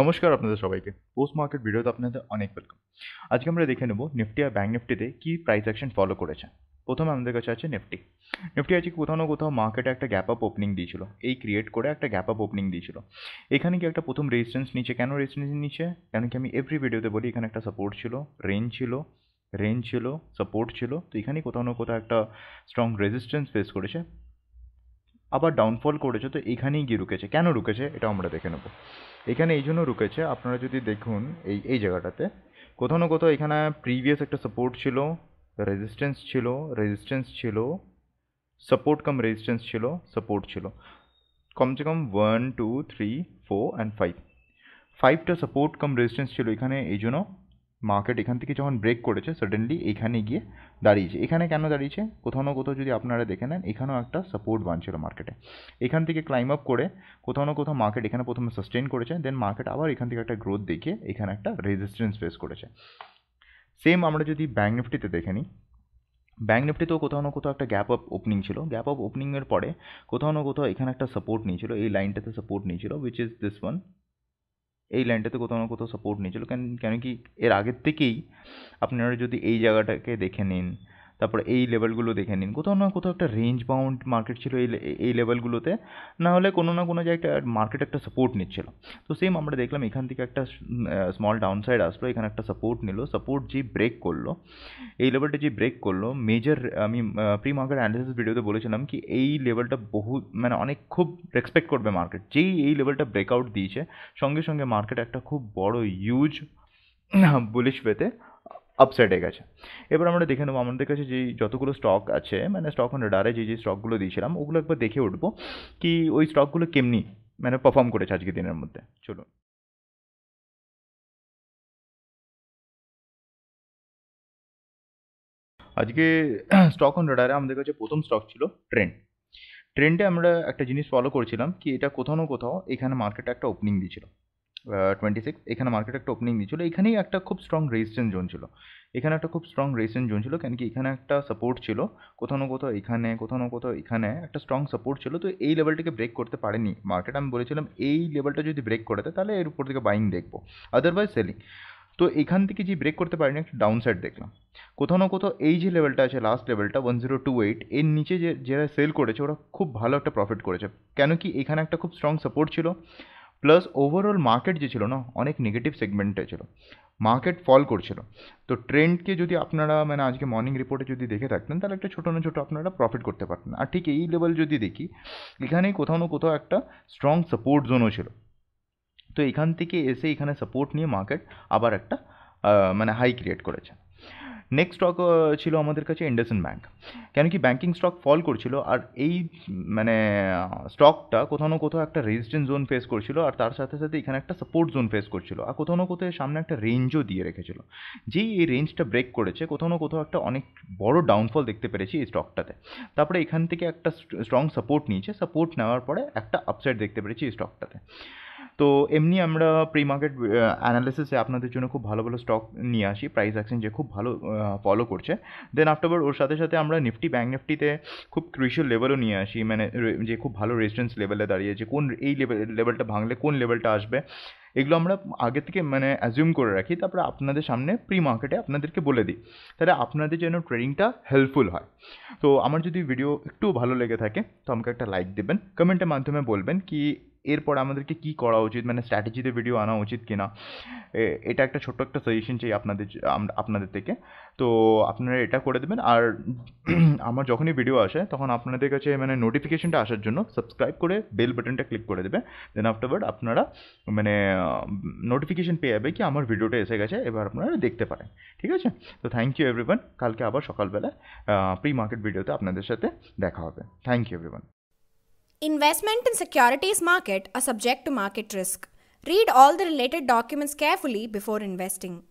নমস্কার আপনাদের সবাইকে পোস্ট মার্কেট ভিডিওতে আপনাদের অনেক ওয়েলকাম আজকে আমরা দেখে নেব নিফটি আর ব্যাঙ্ক নিফটিতে কী প্রাইস অ্যাকশন ফলো করেছে প্রথমে আমাদের কাছে আছে নিফটি নিফটি আজকে কোথাও না কোথাও মার্কেটে একটা গ্যাপ আপ ওপেনিং দিয়েছিল এই ক্রিয়েট করে একটা গ্যাপ আপ ওপেনিং দিয়েছিল এখানে কি একটা প্রথম রেজিস্ট্যান্স নিচে কেন রেজিস্ট্যান্স নিচে কেন কি আমি এভরি ভিডিওতে বলি এখানে একটা সাপোর্ট ছিল রেঞ্জ ছিল রেঞ্জ ছিল সাপোর্ট ছিল তো এখানেই কোথাও না কোথাও একটা স্ট্রং রেজিস্ট্যান্স ফেস করেছে আবার ডাউনফল করেছে তো এখানেই গিয়ে রুকেছে কেন রুকেছে এটা আমরা দেখে নেব এখানে এই জন্য রুকেছে আপনারা যদি দেখুন এই এই জায়গাটাতে কোথাও না কোথাও এখানে প্রিভিয়াস একটা সাপোর্ট ছিল রেজিস্ট্যান্স ছিল রেজিস্ট্যান্স ছিল সাপোর্ট কম রেজিস্ট্যান্স ছিল সাপোর্ট ছিল কমসে কম one two three four and five ফাইভটা সাপোর্ট কম রেজিস্ট্যান্স ছিল এখানে এই জন্য মার্কেট এখান থেকে যখন ব্রেক করেছে সাডেনলি এখানে গিয়ে দাঁড়িয়েছে এখানে কেন দাঁড়িয়েছে কোথাও না কোথাও যদি আপনারা দেখে নেন এখানেও একটা সাপোর্ট বানছিল মার্কেটে এখান থেকে ক্লাইম আপ করে কোথাও না কোথাও মার্কেট এখানে প্রথমে সাস্টেন করেছে দেন মার্কেট আবার এখান থেকে একটা গ্রোথ দেখিয়ে এখানে একটা রেজিস্ট্যান্স ফেস করেছে সেম আমরা যদি ব্যাঙ্ক নিফটিতে দেখে নিই ব্যাঙ্ক নিফটিতেও কোথাও না কোথাও একটা গ্যাপ আপ ওপেনিং ছিল গ্যাপ আপ ওপেনিংয়ের পরে কোথাও না কোথাও এখানে একটা সাপোর্ট নিয়েছিল এই লাইনটাতে সাপোর্ট নিয়েছিল উইচ ইজ দিস ওয়ান এই লাইনটাতে কোথাও না কোথাও সাপোর্ট নিয়েছিল কেন কেন কি এর আগের থেকেই আপনারা যদি এই জায়গাটাকে দেখে নিন তারপর এই লেভেলগুলো দেখে নিন কোথাও না কোথাও একটা রেঞ্জ বাউন্ড মার্কেট ছিল এই এই লেভেলগুলোতে না হলে কোনো না কোনো জায়গায় একটা মার্কেট একটা সাপোর্ট নিচ্ছিল তো সেম আমরা দেখলাম এখান থেকে একটা স্মল ডাউন সাইড আসলো এখানে একটা সাপোর্ট নিল সাপোর্ট যে ব্রেক করলো এই লেভেলটা যে ব্রেক করলো মেজর আমি প্রি মার্কেট অ্যানালিসিস ভিডিওতে বলেছিলাম কি এই লেভেলটা বহু মানে অনেক খুব রেসপেক্ট করবে মার্কেট যেই এই লেভেলটা ব্রেকআউট দিয়েছে সঙ্গে সঙ্গে মার্কেট একটা খুব বড় ইউজ বলিস পেতে আপসাইডে গেছে এবার আমরা দেখে নেবো আমাদের কাছে যে যতগুলো স্টক আছে মানে স্টক অন রেডারে যে যে স্টকগুলো দিয়েছিলাম ওগুলো একবার দেখে উঠবো কি ওই স্টকগুলো কেমনি মানে পারফর্ম করেছে আজকে দিনের মধ্যে চলুন আজকে স্টক অন রেডারে আমাদের কাছে প্রথম স্টক ছিল ট্রেন্ড ট্রেন্ডে আমরা একটা জিনিস ফলো করেছিলাম কি এটা কোথাও না কোথাও এখানে মার্কেটে একটা ওপেনিং দিয়েছিল টোয়েন্টি সিক্স এখানে মার্কেট একটা ওপেনিং দিয়েছিল এখানেই একটা খুব স্ট্রং রেজিস্ট্যান্স জোন ছিল এখানে একটা খুব স্ট্রং রেজিস্ট্যান্স জোন ছিল কেন কি এখানে একটা সাপোর্ট ছিল কোথাও না কোথাও এখানে কোথাও না কোথাও এখানে একটা স্ট্রং সাপোর্ট ছিল তো এই লেভেলটাকে ব্রেক করতে পারেনি মার্কেট আমি বলেছিলাম এই লেভেলটা যদি ব্রেক করে দেয় তাহলে এর উপর থেকে বাইং দেখবো আদারওয়াইজ সেলিং তো এখান থেকে যে ব্রেক করতে পারিনি একটা ডাউন সাইড দেখলাম কোথাও না কোথাও এই যে লেভেলটা আছে লাস্ট লেভেলটা ওয়ান জিরো টু এইট এর নিচে যে যারা সেল করেছে ওরা খুব ভালো একটা প্রফিট করেছে কেন কি এখানে একটা খুব স্ট্রং সাপোর্ট ছিল প্লাস ওভারঅল মার্কেট যে ছিল না অনেক নেগেটিভ সেগমেন্টে ছিল মার্কেট ফল করছিল তো ট্রেন্ডকে যদি আপনারা মানে আজকে মর্নিং রিপোর্টে যদি দেখে থাকতেন তাহলে একটা ছোটো না ছোটো আপনারা প্রফিট করতে পারতেন আর ঠিক এই লেভেল যদি দেখি এখানেই কোথাও না কোথাও একটা স্ট্রং সাপোর্ট জোনও ছিল তো এখান থেকে এসে এখানে সাপোর্ট নিয়ে মার্কেট আবার একটা মানে হাই ক্রিয়েট করেছে নেক্সট স্টক uh, ছিল আমাদের কাছে ইন্ডাসিন ব্যাঙ্ক কেন কি ব্যাঙ্কিং স্টক ফল করছিল আর এই মানে স্টকটা কোথাও না কোথাও একটা রেজিস্ট্যান্স জোন ফেস করছিল আর তার সাথে সাথে এখানে একটা সাপোর্ট জোন ফেস করছিল আর কোথাও না কোথাও সামনে একটা রেঞ্জও দিয়ে রেখেছিল যেই এই রেঞ্জটা ব্রেক করেছে কোথাও না কোথাও একটা অনেক বড় ডাউনফল দেখতে পেরেছি এই স্টকটাতে তারপরে এখান থেকে একটা স্ট্রং সাপোর্ট নিয়েছে সাপোর্ট নেওয়ার পরে একটা আপসাইড দেখতে পেরেছি এই স্টকটাতে তো এমনি আমরা প্রি মার্কেট অ্যানালিসিসে আপনাদের জন্য খুব ভালো ভালো স্টক নিয়ে আসি প্রাইস অ্যাকশন যে খুব ভালো ফলো করছে দেন আফটারবার ওর সাথে সাথে আমরা নিফটি ব্যাঙ্ক নিফটিতে খুব ক্রুশিয়াল লেভেলও নিয়ে আসি মানে যে খুব ভালো রেজিস্ট্যান্স লেভেলে দাঁড়িয়েছে কোন এই লেভেলটা ভাঙলে কোন লেভেলটা আসবে এগুলো আমরা আগে থেকে মানে অ্যাজিউম করে রাখি তারপরে আপনাদের সামনে প্রি মার্কেটে আপনাদেরকে বলে দিই তাহলে আপনাদের যেন ট্রেডিংটা হেল্পফুল হয় তো আমার যদি ভিডিও একটু ভালো লেগে থাকে তো আমাকে একটা লাইক দেবেন কমেন্টের মাধ্যমে বলবেন কি এরপর আমাদেরকে কি করা উচিত মানে স্ট্র্যাটেজিতে ভিডিও আনা উচিত কিনা এটা একটা ছোট্ট একটা সাজেশন চাই আপনাদের আপনাদের থেকে তো আপনারা এটা করে দেবেন আর আমার যখনই ভিডিও আসে তখন আপনাদের কাছে মানে নোটিফিকেশনটা আসার জন্য সাবস্ক্রাইব করে বেল বাটনটা ক্লিক করে দেবে দেন আফটারওয়ার্ড আপনারা মানে নোটিফিকেশন পেয়ে যাবে কি আমার ভিডিওটা এসে গেছে এবার আপনারা দেখতে পারেন ঠিক আছে তো থ্যাংক ইউ এভরিওয়ান কালকে আবার সকালবেলা প্রি মার্কেট ভিডিওতে আপনাদের সাথে দেখা হবে thank you everyone Investment in securities market are subject to market risk. Read all the related documents carefully before investing.